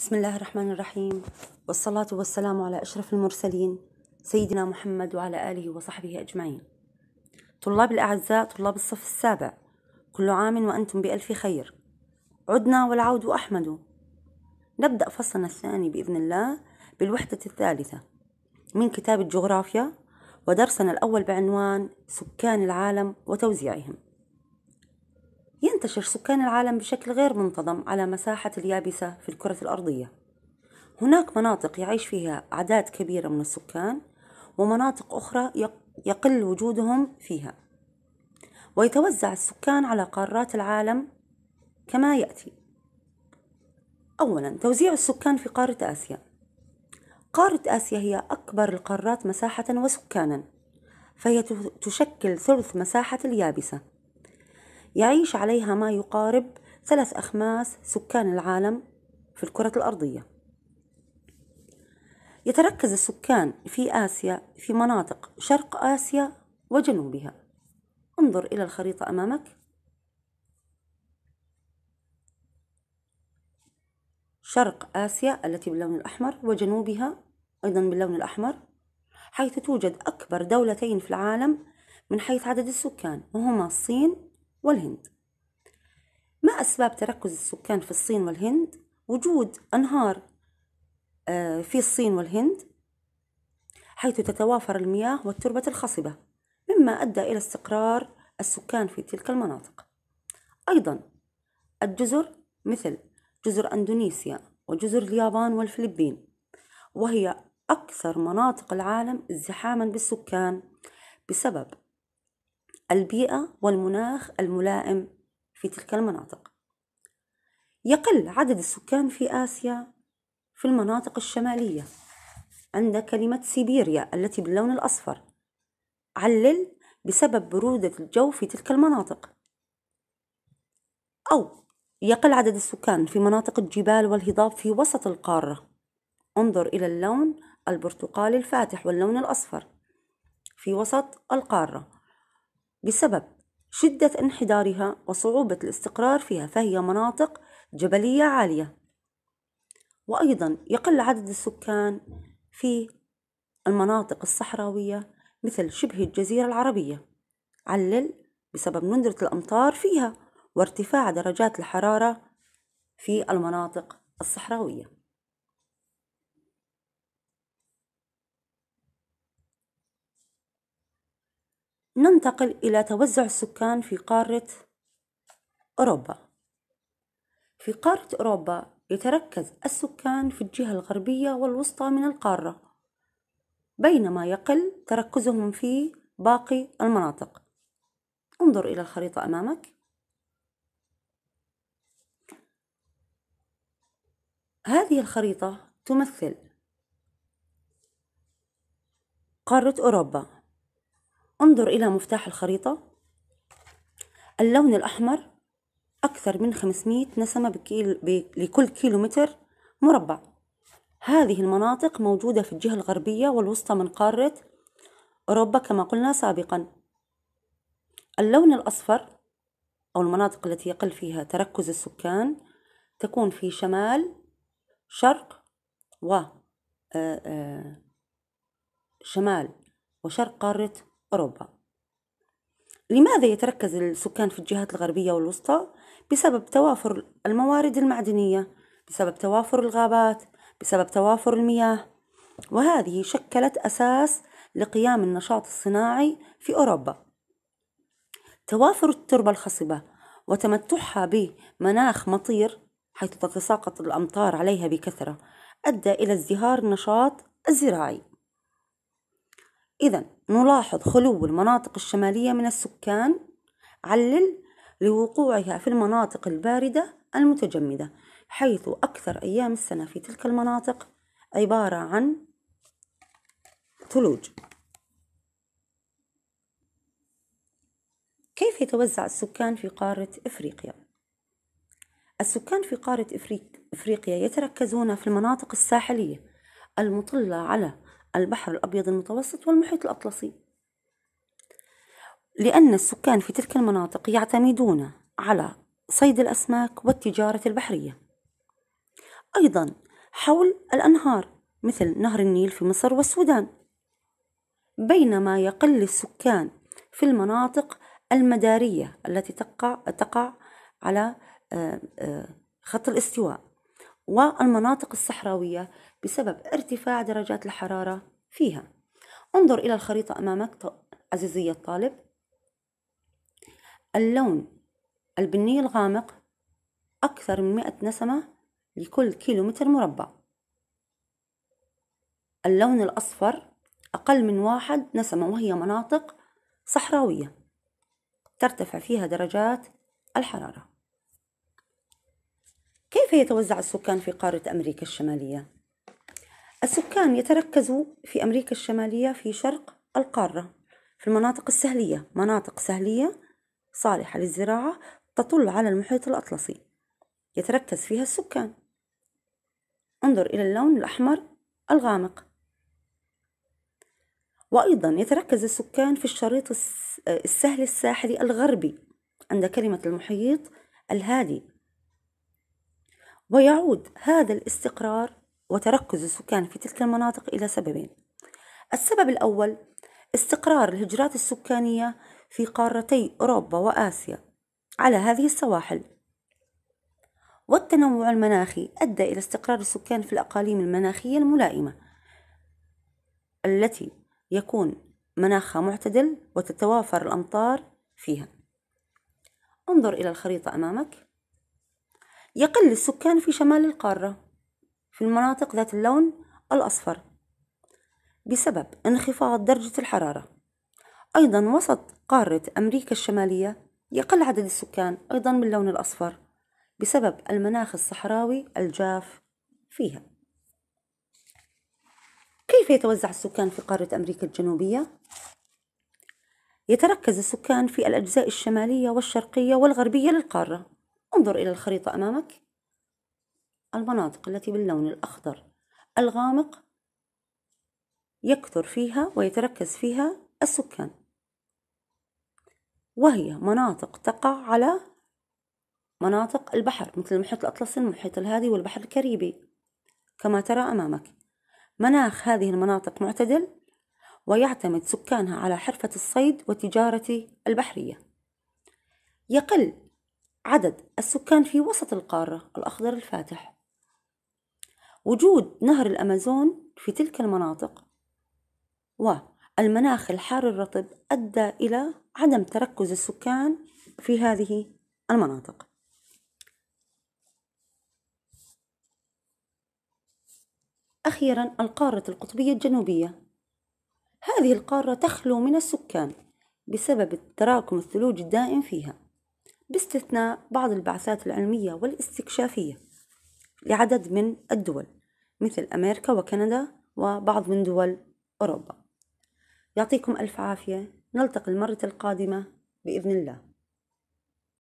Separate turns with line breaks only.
بسم الله الرحمن الرحيم والصلاة والسلام على أشرف المرسلين سيدنا محمد وعلى آله وصحبه أجمعين طلاب الأعزاء طلاب الصف السابع كل عام وأنتم بألف خير عدنا والعود أحمد نبدأ فصلنا الثاني بإذن الله بالوحدة الثالثة من كتاب الجغرافيا ودرسنا الأول بعنوان سكان العالم وتوزيعهم ينتشر سكان العالم بشكل غير منتظم على مساحة اليابسة في الكرة الأرضية هناك مناطق يعيش فيها أعداد كبيرة من السكان ومناطق أخرى يقل وجودهم فيها ويتوزع السكان على قارات العالم كما يأتي أولا توزيع السكان في قارة آسيا قارة آسيا هي أكبر القارات مساحة وسكانا فهي تشكل ثلث مساحة اليابسة يعيش عليها ما يقارب ثلاث أخماس سكان العالم في الكرة الأرضية يتركز السكان في آسيا في مناطق شرق آسيا وجنوبها انظر إلى الخريطة أمامك شرق آسيا التي باللون الأحمر وجنوبها أيضا باللون الأحمر حيث توجد أكبر دولتين في العالم من حيث عدد السكان وهما الصين والهند ما أسباب تركز السكان في الصين والهند وجود أنهار آه، في الصين والهند حيث تتوافر المياه والتربة الخصبة مما أدى إلى استقرار السكان في تلك المناطق أيضا الجزر مثل جزر أندونيسيا وجزر اليابان والفلبين وهي أكثر مناطق العالم ازدحاما بالسكان بسبب البيئة والمناخ الملائم في تلك المناطق يقل عدد السكان في آسيا في المناطق الشمالية عند كلمة سيبيريا التي باللون الأصفر علل بسبب برودة الجو في تلك المناطق أو يقل عدد السكان في مناطق الجبال والهضاب في وسط القارة انظر إلى اللون البرتقالي الفاتح واللون الأصفر في وسط القارة بسبب شدة انحدارها وصعوبة الاستقرار فيها فهي مناطق جبلية عالية وأيضا يقل عدد السكان في المناطق الصحراوية مثل شبه الجزيرة العربية علل بسبب ندرة الأمطار فيها وارتفاع درجات الحرارة في المناطق الصحراوية ننتقل إلى توزع السكان في قارة أوروبا في قارة أوروبا يتركز السكان في الجهة الغربية والوسطى من القارة بينما يقل تركزهم في باقي المناطق انظر إلى الخريطة أمامك هذه الخريطة تمثل قارة أوروبا انظر إلى مفتاح الخريطة اللون الأحمر أكثر من 500 نسمة بكيل ب... لكل كيلومتر مربع هذه المناطق موجودة في الجهة الغربية والوسطى من قارة أوروبا كما قلنا سابقا اللون الأصفر أو المناطق التي يقل فيها تركز السكان تكون في شمال شرق و آه، آه، شمال وشرق قارة أوروبا لماذا يتركز السكان في الجهات الغربية والوسطى؟ بسبب توافر الموارد المعدنية بسبب توافر الغابات بسبب توافر المياه وهذه شكلت أساس لقيام النشاط الصناعي في أوروبا توافر التربة الخصبة وتمتعها بمناخ مطير حيث تتساقط الأمطار عليها بكثرة أدى إلى ازدهار النشاط الزراعي إذا نلاحظ خلو المناطق الشمالية من السكان علل لوقوعها في المناطق الباردة المتجمدة حيث أكثر أيام السنة في تلك المناطق عبارة عن ثلوج كيف يتوزع السكان في قارة إفريقيا؟ السكان في قارة إفريقيا يتركزون في المناطق الساحلية المطلة على البحر الأبيض المتوسط والمحيط الأطلسي لأن السكان في تلك المناطق يعتمدون على صيد الأسماك والتجارة البحرية أيضا حول الأنهار مثل نهر النيل في مصر والسودان بينما يقل السكان في المناطق المدارية التي تقع, تقع على آه، آه، خط الاستواء والمناطق الصحراوية بسبب ارتفاع درجات الحرارة فيها انظر إلى الخريطة أمامك عزيزي الطالب اللون البني الغامق أكثر من 100 نسمة لكل كيلو متر مربع اللون الأصفر أقل من واحد نسمة وهي مناطق صحراوية ترتفع فيها درجات الحرارة كيف يتوزع السكان في قارة أمريكا الشمالية؟ السكان يتركز في أمريكا الشمالية في شرق القارة في المناطق السهلية مناطق سهلية صالحة للزراعة تطل على المحيط الأطلسي يتركز فيها السكان انظر إلى اللون الأحمر الغامق وأيضا يتركز السكان في الشريط السهل الساحلي الغربي عند كلمة المحيط الهادي ويعود هذا الاستقرار وتركز السكان في تلك المناطق إلى سببين السبب الأول استقرار الهجرات السكانية في قارتي أوروبا وآسيا على هذه السواحل والتنوع المناخي أدى إلى استقرار السكان في الأقاليم المناخية الملائمة التي يكون مناخها معتدل وتتوافر الأمطار فيها انظر إلى الخريطة أمامك يقل السكان في شمال القارة في المناطق ذات اللون الأصفر بسبب انخفاض درجة الحرارة أيضا وسط قارة أمريكا الشمالية يقل عدد السكان أيضا باللون الأصفر بسبب المناخ الصحراوي الجاف فيها كيف يتوزع السكان في قارة أمريكا الجنوبية؟ يتركز السكان في الأجزاء الشمالية والشرقية والغربية للقارة انظر إلى الخريطة أمامك المناطق التي باللون الأخضر الغامق يكثر فيها ويتركز فيها السكان وهي مناطق تقع على مناطق البحر مثل المحيط الأطلسي المحيط الهادي والبحر الكاريبي كما ترى أمامك مناخ هذه المناطق معتدل ويعتمد سكانها على حرفة الصيد والتجارة البحرية يقل عدد السكان في وسط القارة الأخضر الفاتح وجود نهر الأمازون في تلك المناطق والمناخ الحار الرطب أدى إلى عدم تركز السكان في هذه المناطق أخيرا القارة القطبية الجنوبية هذه القارة تخلو من السكان بسبب التراكم الثلوج الدائم فيها باستثناء بعض البعثات العلمية والاستكشافية لعدد من الدول مثل أمريكا وكندا وبعض من دول أوروبا يعطيكم ألف عافية نلتقي المرة القادمة بإذن الله